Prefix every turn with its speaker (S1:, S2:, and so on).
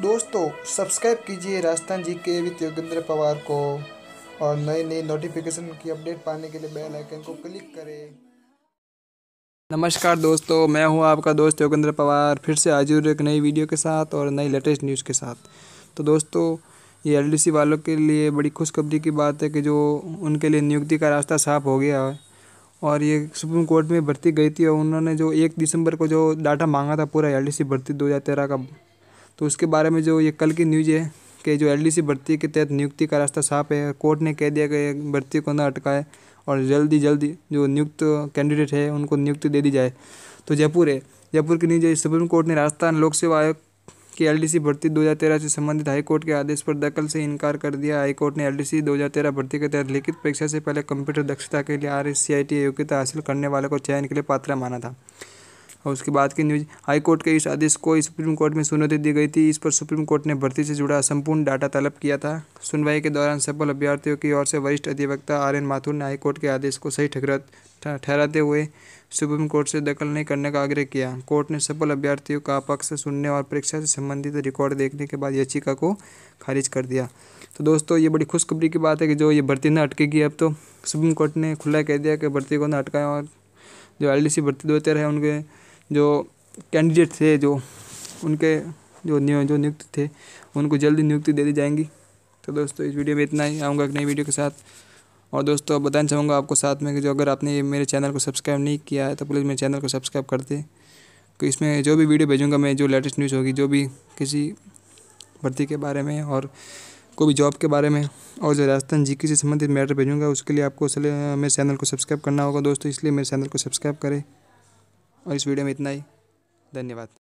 S1: दोस्तों सब्सक्राइब कीजिए राजस्थान जी के विद योगेंद्र पवार को और नई नई नोटिफिकेशन की अपडेट पाने के लिए बेल आइकन को क्लिक करें नमस्कार दोस्तों मैं हूं आपका दोस्त योगेंद्र पवार फिर से हाजिर एक नई वीडियो के साथ और नई लेटेस्ट न्यूज़ के साथ तो दोस्तों ये एलडीसी वालों के लिए बड़ी खुशखबरी की बात है कि जो उनके लिए नियुक्ति का रास्ता साफ हो गया है और ये सुप्रीम कोर्ट में भर्ती गई थी और उन्होंने जो एक दिसंबर को जो डाटा मांगा था पूरा एल भर्ती दो हज़ार तेरह का तो उसके बारे में जो ये कल की न्यूज है कि जो एलडीसी भर्ती के तहत नियुक्ति का रास्ता साफ है कोर्ट ने कह दिया कि भर्ती को ना अटकाए और जल्दी जल्दी जो नियुक्त कैंडिडेट है उनको नियुक्ति दे दी जाए तो जयपुर है जयपुर की न्यूज सुप्रीम कोर्ट ने राजस्थान लोक सेवा आयोग की एल भर्ती 2013 से संबंधित हाईकोर्ट के आदेश पर दखल से इनकार कर दिया हाईकोर्ट ने एलडीसी 2013 भर्ती के तहत लिखित परीक्षा से पहले कंप्यूटर दक्षता के लिए आर योग्यता हासिल करने वाले को चयन के लिए पात्र माना था और उसके बाद की न्यूज हाई कोर्ट के इस आदेश को सुप्रीम कोर्ट में चुनौती दी गई थी इस पर सुप्रीम कोर्ट ने भर्ती से जुड़ा संपूर्ण डाटा तलब किया था सुनवाई के दौरान सफल अभ्यर्थियों की ओर से वरिष्ठ अधिवक्ता आर एन माथुर ने हाईकोर्ट के आदेश को सही ठहराते हुए सुप्रीम कोर्ट से दखल नहीं करने का आग्रह किया कोर्ट ने सफल अभ्यर्थियों का पक्ष सुनने और परीक्षा से संबंधित रिकॉर्ड देखने के बाद याचिका को खारिज कर दिया तो दोस्तों ये बड़ी खुशखबरी की बात है कि जो ये भर्ती ना अटकेगी अब तो सुप्रीम कोर्ट ने खुला कह दिया कि भर्ती को ना अटकाएं और जो एल भर्ती दो है उनके जो कैंडिडेट थे जो उनके जो जो नियुक्त थे उनको जल्दी नियुक्ति दे दी जाएंगी तो दोस्तों इस वीडियो में इतना ही आऊँगा एक नई वीडियो के साथ और दोस्तों बताना चाहूँगा आपको साथ में कि जो अगर आपने मेरे चैनल को सब्सक्राइब नहीं किया है तो प्लीज़ मेरे चैनल को सब्सक्राइब कर दें कि इसमें जो भी वीडियो भेजूँगा मैं जो लेटेस्ट न्यूज़ होगी जो भी किसी भर्ती के बारे में और कोई भी जॉब के बारे में और जो राजस्थान जी से संबंधित मैटर भेजूँगा उसके लिए आपको मेरे चैनल को सब्सक्राइब करना होगा दोस्तों इसलिए मेरे चैनल को सब्सक्राइब करें और इस वीडियो में इतना ही धन्यवाद